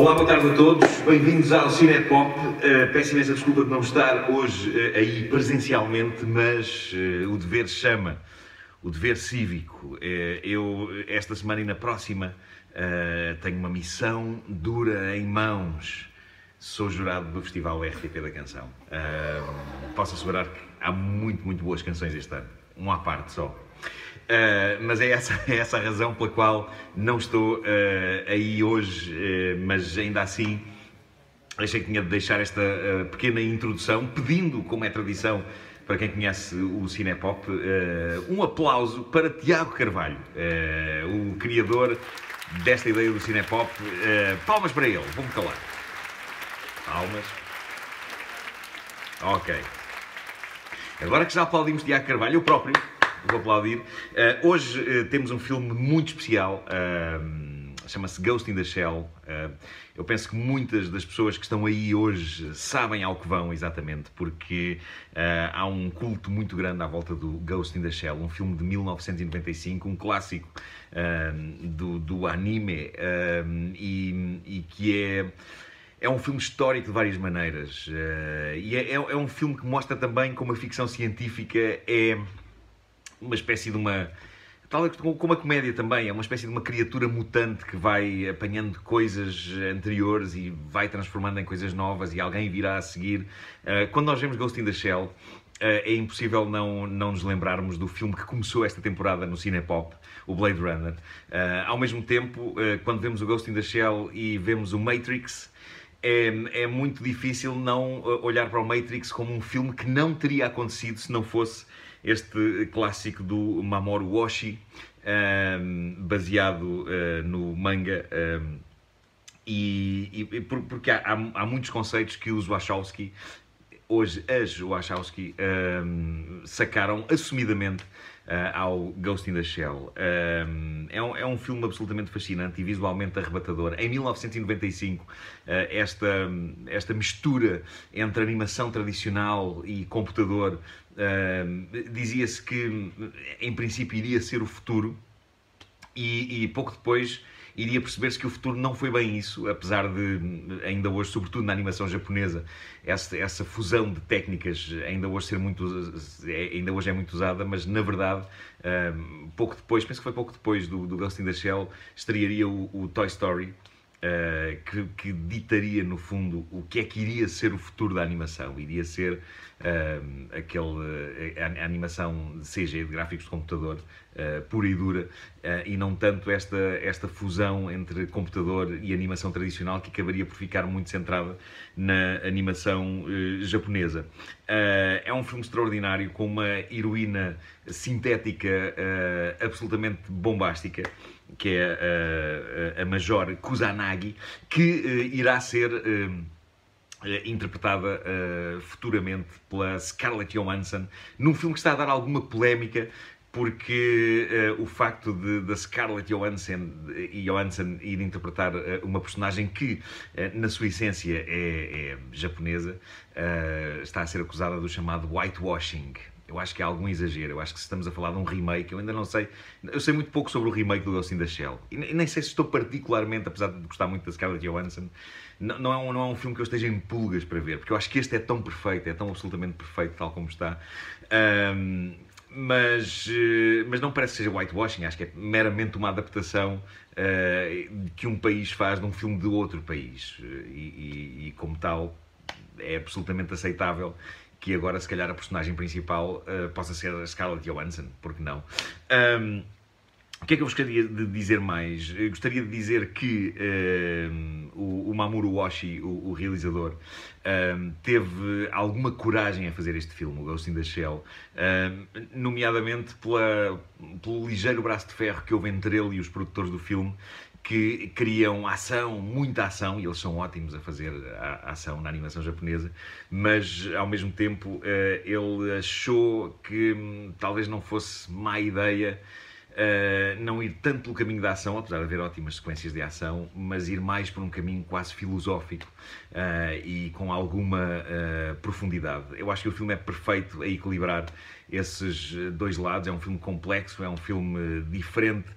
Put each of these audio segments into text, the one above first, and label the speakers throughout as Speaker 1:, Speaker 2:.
Speaker 1: Olá, boa tarde a todos. Bem-vindos ao Cinepop. Uh, peço imensa desculpa de não estar hoje uh, aí presencialmente, mas uh, o dever chama, o dever cívico. eu, esta semana e na próxima, tenho uma missão dura em mãos. Sou jurado do Festival RTP da Canção. posso assegurar que há muito, muito boas canções este ano. Uma à parte só. Uh, mas é essa, é essa a razão pela qual não estou uh, aí hoje, uh, mas ainda assim achei que tinha de deixar esta pequena introdução, pedindo, como é tradição, para quem conhece o Cinepop, um aplauso para Tiago Carvalho, o criador desta ideia do Cinepop. palmas para ele, vou-me calar. Palmas. Ok. Agora que já aplaudimos Tiago Carvalho, eu próprio vou aplaudir. Uh, hoje uh, temos um filme muito especial. Uh, Chama-se Ghost in the Shell. eu penso que muitas das pessoas que estão aí hoje sabem ao que vão exatamente, porque há um culto muito grande à volta do Ghost in the Shell, um filme de 1995, um clássico do, do anime, e, e que é é um filme histórico de várias maneiras uh, e é, é, é, um filme que mostra também como a ficção científica é uma espécie de uma tal como a comédia também é uma espécie de uma criatura mutante que vai apanhando coisas anteriores e vai transformando em coisas novas e alguém virá a seguir eh, quando nós vemos Ghost in the Shell eh, é impossível não, não nos lembrarmos do filme que começou esta temporada no Cinepop, o Blade Runner. ao mesmo tempo, quando vemos o Ghost in the Shell e vemos o Matrix, é, é muito difícil não eh, olhar para o Matrix como um filme que não teria acontecido se não fosse este clássico do Mamoru Oshii, um, ehm, baseado uh, no manga. Um, ehm, e, e, porque há, há, muitos conceitos que os Wachowski, hoje as Wachowski, um, ehm, sacaram assumidamente eh, ao Ghost in the Shell. Ehm, é, um, é um filme absolutamente fascinante e visualmente arrebatador. Em 1995, eh, esta, esta mistura entre animação tradicional e computador ehm, dizia-se que, em princípio, iria ser o futuro e, e pouco depois iria perceber-se que o futuro não foi bem isso, apesar de, ainda hoje, sobretudo na animação japonesa, essa, essa fusão de técnicas ainda hoje, ser muito, é, ainda hoje é muito usada, mas na verdade, um, pouco depois, penso que foi pouco depois do, do Ghost in the Shell, estrearia o, o Toy Story, eh, que, que, ditaria, no fundo, o que é que iria ser o futuro da animação. Iria ser uh, aquele, eh, a, a, animação CG, de gráficos de computador, uh, pura e dura, e não tanto esta, esta fusão entre computador e animação tradicional que acabaria por ficar muito centrada na animação japonesa. é um filme extraordinário, com uma heroína sintética absolutamente bombástica que é a, eh, eh, a, Major Kusanagi, que eh, irá ser interpretada futuramente pela Scarlett Johansson, num filme que está a dar alguma polémica, porque uh, o facto da Scarlett Johansson, Johansson ir interpretar uh, uma personagem que, uh, na sua essência, é, é japonesa, está a ser acusada do chamado whitewashing, eu acho que é algum exagero. Eu acho que se estamos a falar de um remake, eu ainda não sei. Eu sei muito pouco sobre o remake do Ghost in the Shell. E nem sei se estou particularmente, apesar de gostar muito da Scarlett Johansson, não, não, é um, não é um filme que eu esteja em pulgas para ver, porque eu acho que este é tão perfeito, é tão absolutamente perfeito, tal como está. Um, mas, eh, mas não parece que seja whitewashing, acho que é meramente uma adaptação uh, que um país faz de um filme de outro país. E, e, e como tal, é absolutamente aceitável que agora, se calhar, a personagem principal uh, possa ser a Scarlett Johansson, porque não? Um, o que é que eu gostaria de dizer mais? Eu gostaria de dizer que um, o, o, Mamoru Oshii, o, o realizador, um, teve alguma coragem a fazer este filme, o Ghost in the Shell, um, nomeadamente pela, pelo ligeiro braço de ferro que houve entre ele e os produtores do filme que criam ação, muita ação, e eles são ótimos a fazer a ação na animação japonesa, mas ao mesmo tempo eh, ele achou que hum, talvez não fosse má ideia eh, não ir tanto pelo caminho da ação, apesar de haver ótimas sequências de ação, mas ir mais por um caminho quase filosófico uh, e com alguma eh, profundidade. Eu acho que o filme é perfeito a equilibrar esses dois lados. É um filme complexo, é um filme diferente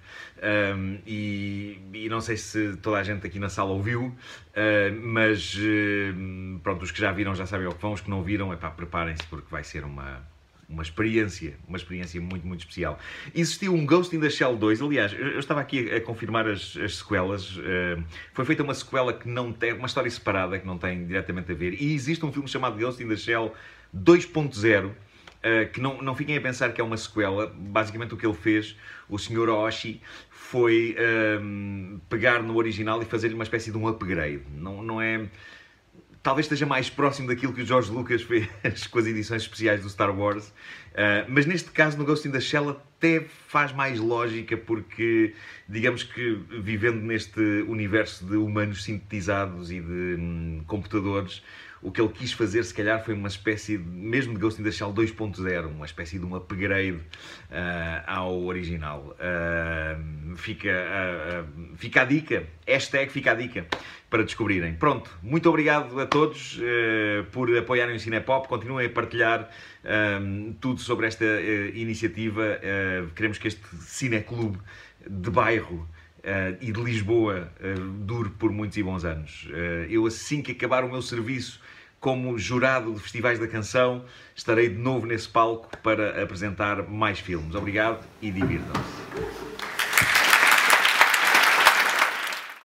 Speaker 1: um, e, e, não sei se toda a gente aqui na sala ouviu, mas pronto, os que já viram já sabem ao que vão, os que não viram, é pá, preparem-se porque vai ser uma uma experiência, uma experiência muito, muito especial. Existiu um Ghost in the Shell 2, aliás, eu estava aqui a confirmar as, as sequelas, uh, foi feita uma sequela que não tem, uma história separada que não tem diretamente a ver, e existe um filme chamado Ghost in the Shell 2.0, Uh, eh, que não, não fiquem a pensar que é uma sequela. Basicamente, o que ele fez, o Sr. Oshi, foi uh, pegar no original e fazer-lhe uma espécie de um upgrade. Não, não é talvez esteja mais próximo daquilo que o George Lucas fez com as edições especiais do Star Wars. Uh, mas neste caso, no Ghost in the Shell, até faz mais lógica, porque digamos que vivendo neste universo de humanos sintetizados e de hum, computadores, o que ele quis fazer, se calhar, foi uma espécie, de, mesmo de Ghost in the Shell 2.0, uma espécie de um upgrade uh, ao original. Uh, fica, uh, fica a dica, hashtag fica a dica, para descobrirem. Pronto, muito obrigado a todos por apoiarem o Cinepop, continuem a partilhar tudo sobre esta iniciativa. queremos que este Cineclube de bairro Uh, e de Lisboa uh, eh, dure por muitos e bons anos. Uh, eu, assim que acabar o meu serviço como jurado de festivais da canção, estarei de novo nesse palco para apresentar mais filmes. Obrigado e divirtam-se.